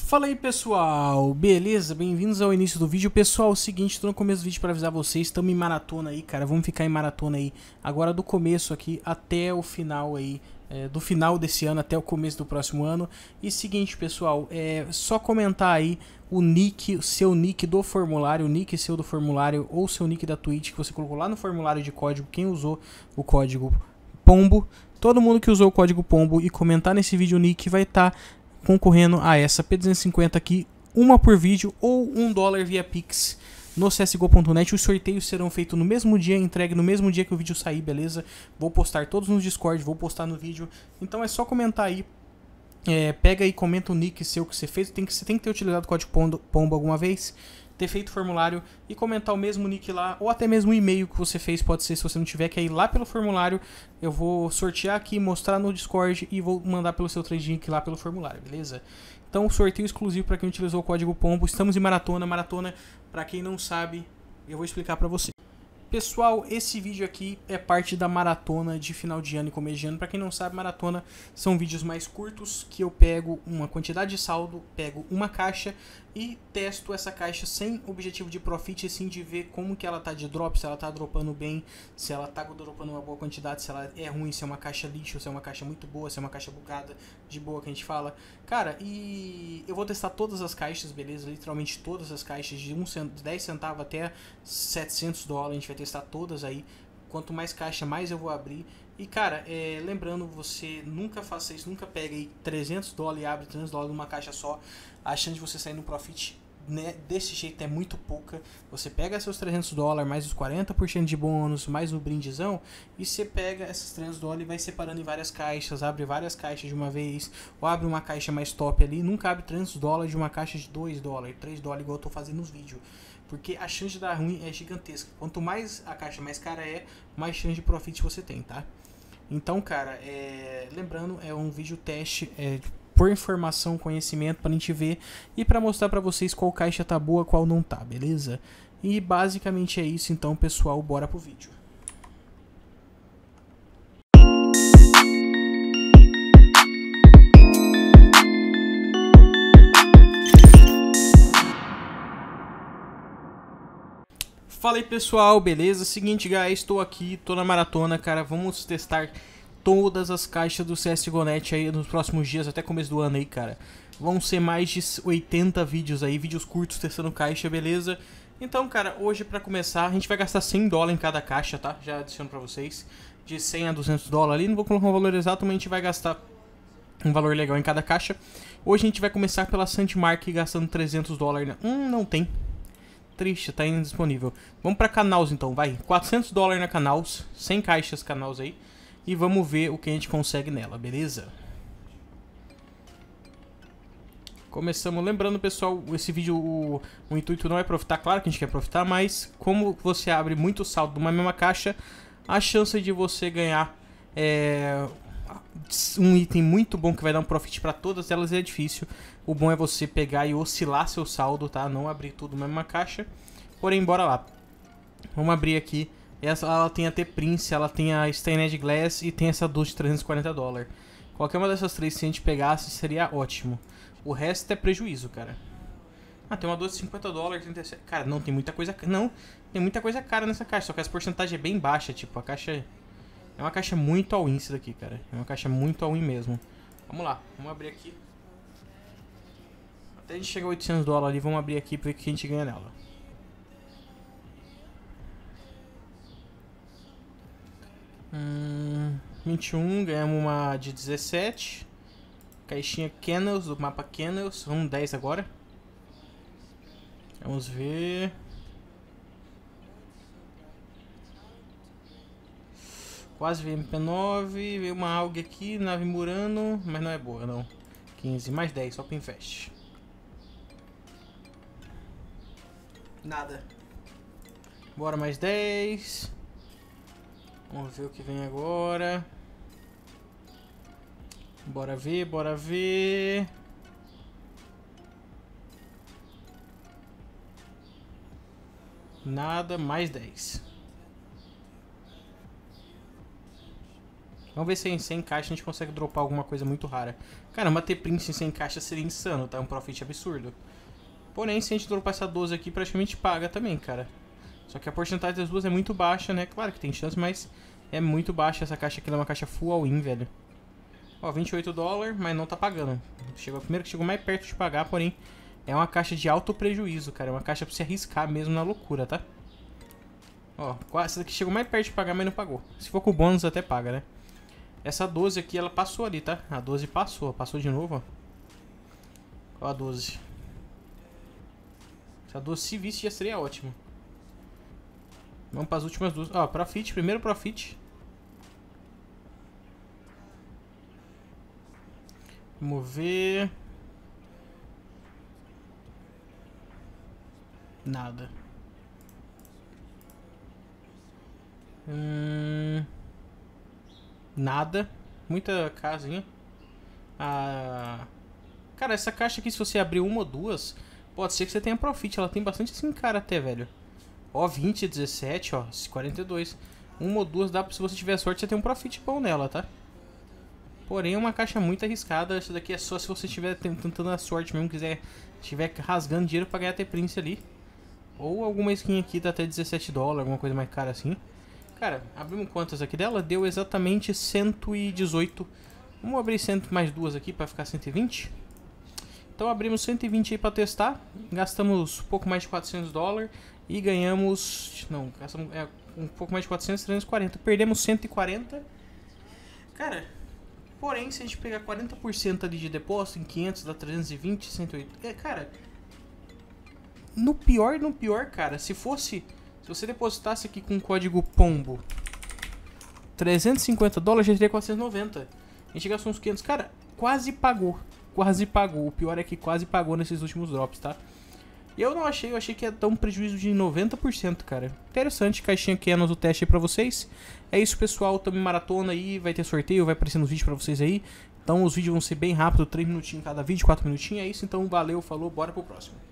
Fala aí pessoal, beleza? Bem-vindos ao início do vídeo. Pessoal, é o seguinte, tô no começo do vídeo para avisar vocês, estamos em maratona aí, cara. Vamos ficar em maratona aí agora do começo aqui até o final aí é, do final desse ano até o começo do próximo ano. E seguinte, pessoal, é só comentar aí o nick, seu nick do formulário, o nick seu do formulário ou seu nick da Twitch que você colocou lá no formulário de código, quem usou o código POMBO. Todo mundo que usou o código POMBO e comentar nesse vídeo o nick vai estar tá concorrendo a essa P250 aqui, uma por vídeo ou um dólar via Pix no csgo.net. Os sorteios serão feitos no mesmo dia, entregue no mesmo dia que o vídeo sair, beleza? Vou postar todos no Discord, vou postar no vídeo. Então é só comentar aí. É, pega e comenta o nick seu que você fez. Tem que, você tem que ter utilizado o código Pomba alguma vez ter feito o formulário e comentar o mesmo nick lá, ou até mesmo o e-mail que você fez, pode ser se você não tiver, que é ir lá pelo formulário, eu vou sortear aqui, mostrar no Discord e vou mandar pelo seu trading lá pelo formulário, beleza? Então, sorteio exclusivo para quem utilizou o código POMBO. Estamos em maratona. Maratona, para quem não sabe, eu vou explicar para você. Pessoal, esse vídeo aqui é parte da maratona de final de ano e começo de ano. Para quem não sabe, maratona são vídeos mais curtos que eu pego uma quantidade de saldo, pego uma caixa e testo essa caixa sem objetivo de profit, assim de ver como que ela tá de drop, se ela tá dropando bem, se ela tá dropando uma boa quantidade, se ela é ruim, se é uma caixa lixo, se é uma caixa muito boa, se é uma caixa bugada, de boa que a gente fala. Cara, e eu vou testar todas as caixas, beleza? Literalmente todas as caixas, de 1 cent... 10 centavos até 700 dólares, a gente vai testar todas aí Quanto mais caixa, mais eu vou abrir. E cara, é, lembrando, você nunca faça isso, nunca pegue 300 dólares e abre 300 dólares numa caixa só, achando de você sair no profit né, desse jeito é muito pouca. Você pega seus 300 dólares, mais os 40% de bônus, mais o brindezão, e você pega esses 300 dólares e vai separando em várias caixas, abre várias caixas de uma vez, ou abre uma caixa mais top ali. Nunca abre 300 dólares de uma caixa de 2 dólares, 3 dólares, igual eu tô fazendo nos vídeos. Porque a chance de dar ruim é gigantesca. Quanto mais a caixa mais cara é, mais chance de profit você tem, tá? Então, cara, é... lembrando, é um vídeo teste, é por informação, conhecimento para a gente ver e para mostrar para vocês qual caixa tá boa, qual não tá, beleza? E basicamente é isso então, pessoal, bora pro vídeo. Fala aí pessoal, beleza? Seguinte, guys, estou aqui, tô na maratona, cara. Vamos testar todas as caixas do CSGONet aí nos próximos dias, até começo do ano aí, cara. Vão ser mais de 80 vídeos aí, vídeos curtos testando caixa, beleza? Então, cara, hoje para começar, a gente vai gastar 100 dólares em cada caixa, tá? Já adiciono pra vocês. De 100 a 200 dólares ali, não vou colocar um valor exato, mas a gente vai gastar um valor legal em cada caixa. Hoje a gente vai começar pela Sandmark gastando 300 dólares. Né? Hum, não tem. Triste, tá indisponível. Vamos pra Canals então, vai. 400 dólares na Canals, 100 caixas Canals aí. E vamos ver o que a gente consegue nela, beleza? Começamos, lembrando pessoal, esse vídeo, o, o intuito não é profitar. claro que a gente quer profitar, mas como você abre muito saldo numa mesma caixa, a chance de você ganhar é, um item muito bom que vai dar um profit para todas elas é difícil. O bom é você pegar e oscilar seu saldo, tá? Não abrir tudo na mesma caixa. Porém, bora lá. Vamos abrir aqui essa, ela tem a T-Prince, ela tem a Stained Glass e tem essa Dust 340 dólares. Qualquer uma dessas três, se a gente pegasse, seria ótimo. O resto é prejuízo, cara. Ah, tem uma 50 dólares, 37. Cara, não, tem muita coisa. Não, tem muita coisa cara nessa caixa, só que essa porcentagem é bem baixa, tipo, a caixa. É uma caixa muito all-in isso daqui, cara. É uma caixa muito all-in mesmo. Vamos lá, vamos abrir aqui. Até a gente chegar a 800 dólares ali, vamos abrir aqui pra ver o que a gente ganha nela. Hum, 21, ganhamos uma de 17. Caixinha Kennels, do mapa Kennels. Vamos 10 agora. Vamos ver... Quase veio MP9, veio uma AUG aqui, nave Murano, mas não é boa não. 15, mais 10, só para Nada. Bora mais 10. Vamos ver o que vem agora. Bora ver, bora ver. Nada, mais 10. Vamos ver se sem caixas a gente consegue dropar alguma coisa muito rara. Caramba, ter Prince sem caixas seria insano, tá? Um profit absurdo. Porém, se a gente dropar essa 12 aqui, praticamente paga também, cara. Só que a porcentagem das duas é muito baixa, né? Claro que tem chance, mas é muito baixa essa caixa aqui. Ela é uma caixa full all-in, velho. Ó, 28 dólares, mas não tá pagando. Chegou, primeiro que chegou mais perto de pagar, porém, é uma caixa de alto prejuízo, cara. É uma caixa pra se arriscar mesmo na loucura, tá? Ó, essa daqui chegou mais perto de pagar, mas não pagou. Se for com o bônus, até paga, né? Essa 12 aqui, ela passou ali, tá? A 12 passou, passou de novo, ó. Ó a 12. Essa a 12 se visse, já seria ótimo. Vamos para as últimas duas. Ó, ah, Profit, primeiro Profit. Vamos ver. Nada. Hum... Nada. Muita casinha. Ah... Cara, essa caixa aqui, se você abrir uma ou duas, pode ser que você tenha profit. Ela tem bastante assim, cara até, velho. Ó, 20, 17, ó, 42. Uma ou duas, dá, se você tiver sorte, você tem um profit bom nela, tá? Porém, é uma caixa muito arriscada. Essa daqui é só se você estiver tentando a sorte mesmo, quiser, estiver rasgando dinheiro para ganhar até prince ali. Ou alguma skin aqui dá tá até 17 dólares, alguma coisa mais cara assim. Cara, abrimos quantas aqui dela? Deu exatamente 118. Vamos abrir 100, mais duas aqui para ficar 120. Então abrimos 120 aí para testar. Gastamos um pouco mais de 400 dólares. E ganhamos... Não, gastamos é, um pouco mais de 400, 340. Perdemos 140. Cara, porém, se a gente pegar 40% ali de depósito, em 500 dá 320, 108... É, cara... No pior, no pior, cara, se fosse... Se você depositasse aqui com o código POMBO 350 dólares, já teria 490. A gente gastou uns 500. Cara, quase pagou. Quase pagou. O pior é que quase pagou nesses últimos drops, tá? E eu não achei, eu achei que ia dar um prejuízo de 90%, cara. Interessante, caixinha é nosso teste aí pra vocês. É isso, pessoal, também maratona aí, vai ter sorteio, vai aparecer nos vídeos pra vocês aí. Então os vídeos vão ser bem rápido, 3 minutinhos cada vídeo, 4 minutinhos, é isso. Então valeu, falou, bora pro próximo.